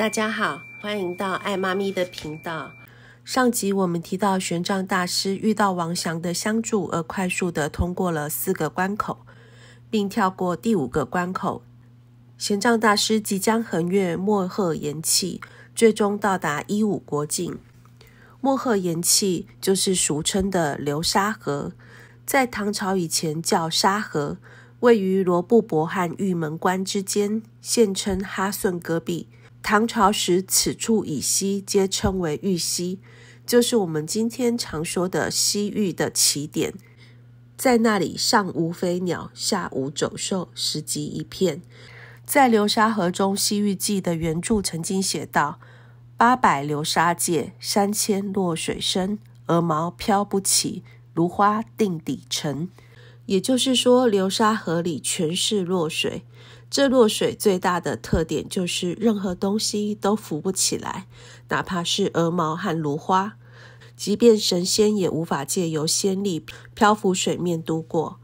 大家好，欢迎到爱妈咪的频道。上集我们提到玄奘大师遇到王祥的相助，而快速的通过了四个关口，并跳过第五个关口。玄奘大师即将横越莫赫延气，最终到达一五国境。莫赫延气就是俗称的流沙河，在唐朝以前叫沙河，位于罗布泊和玉门关之间，现称哈顺戈壁。唐朝时，此处以西皆称为玉西，就是我们今天常说的西域的起点。在那里，上无飞鸟，下无走兽，石级一片。在《流沙河》中，《西域记》的原著曾经写道：“八百流沙界，三千落水深。鹅毛飘不起，芦花定底沉。”也就是说，流沙河里全是落水。这落水最大的特点就是任何东西都浮不起来，哪怕是鹅毛和芦花，即便神仙也无法借由仙力漂浮水面度过。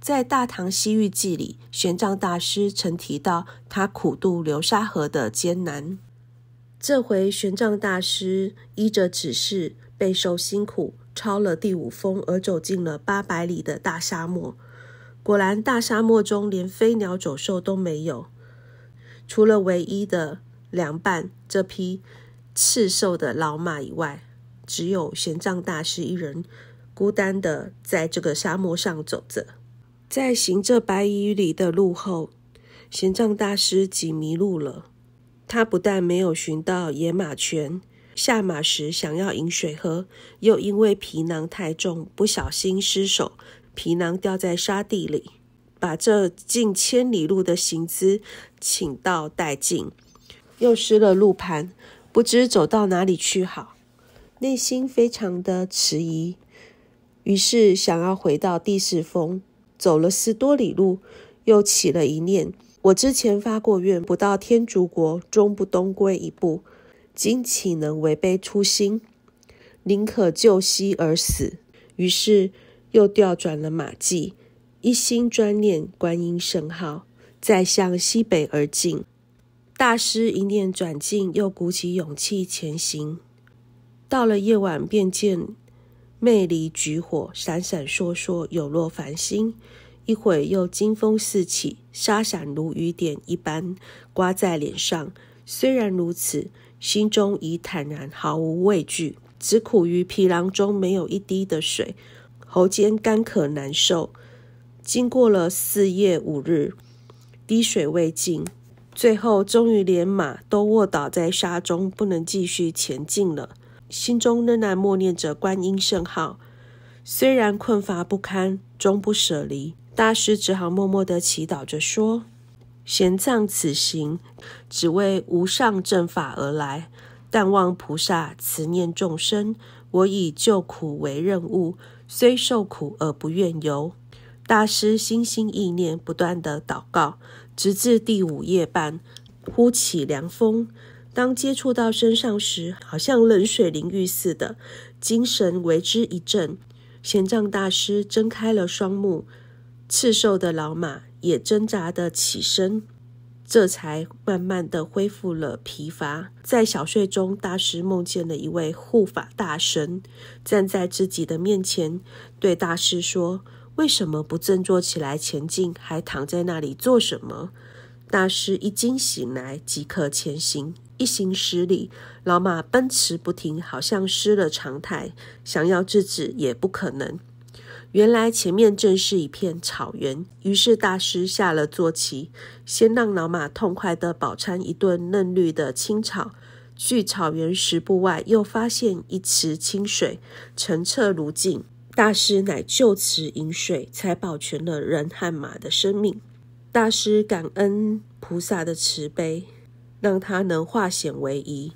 在《大唐西域记》里，玄奘大师曾提到他苦渡流沙河的艰难。这回玄奘大师依着指示，备受辛苦，抄了第五峰而走进了八百里的大沙漠。果然，大沙漠中连飞鸟走兽都没有，除了唯一的凉伴这匹刺瘦的老马以外，只有玄藏大师一人孤单地在这个沙漠上走着。在行这百余里的路后，玄藏大师即迷路了。他不但没有寻到野马泉，下马时想要饮水喝，又因为皮囊太重，不小心失手。皮囊掉在沙地里，把这近千里路的行姿，请到殆尽，又失了路盘，不知走到哪里去好，内心非常的迟疑。于是想要回到第四峰，走了十多里路，又起了一念：我之前发过愿，不到天竺国，终不东归一步。今岂能违背初心？宁可就息而死。于是。又调转了马迹，一心专念观音圣号，再向西北而进。大师一念转进，又鼓起勇气前行。到了夜晚，便见魅离举火，闪闪烁烁，有若繁星。一会又惊风四起，沙闪如雨点一般刮在脸上。虽然如此，心中已坦然，毫无畏惧，只苦于皮囊中没有一滴的水。喉间干渴难受，经过了四夜五日，滴水未进。最后，终于连马都卧倒在沙中，不能继续前进了。心中仍然默念着观音圣号，虽然困乏不堪，终不舍离。大师只好默默的祈祷着说：“玄奘此行，只为无上正法而来，但望菩萨慈念众生，我以救苦为任务。”虽受苦而不怨尤，大师心心意念不断地祷告，直至第五夜半，忽起凉风，当接触到身上时，好像冷水淋浴似的，精神为之一振。玄奘大师睁开了双目，赤寿的老马也挣扎的起身。这才慢慢的恢复了疲乏，在小睡中，大师梦见了一位护法大神站在自己的面前，对大师说：“为什么不振作起来前进，还躺在那里做什么？”大师一惊醒来，即刻前行，一行十里，老马奔驰不停，好像失了常态，想要制止也不可能。原来前面正是一片草原，于是大师下了坐骑，先让老马痛快地饱餐一顿嫩绿的青草。距草原十步外，又发现一池清水，澄澈如镜。大师乃就此饮水，才保全了人和马的生命。大师感恩菩萨的慈悲，让他能化险为夷。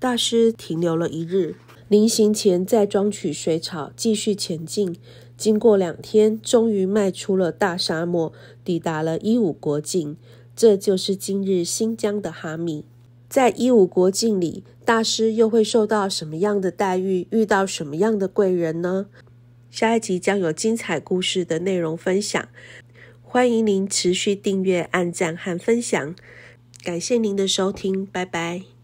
大师停留了一日，临行前再装取水草，继续前进。经过两天，终于迈出了大沙漠，抵达了一五国境。这就是今日新疆的哈密。在一五国境里，大师又会受到什么样的待遇？遇到什么样的贵人呢？下一集将有精彩故事的内容分享。欢迎您持续订阅、按赞和分享。感谢您的收听，拜拜。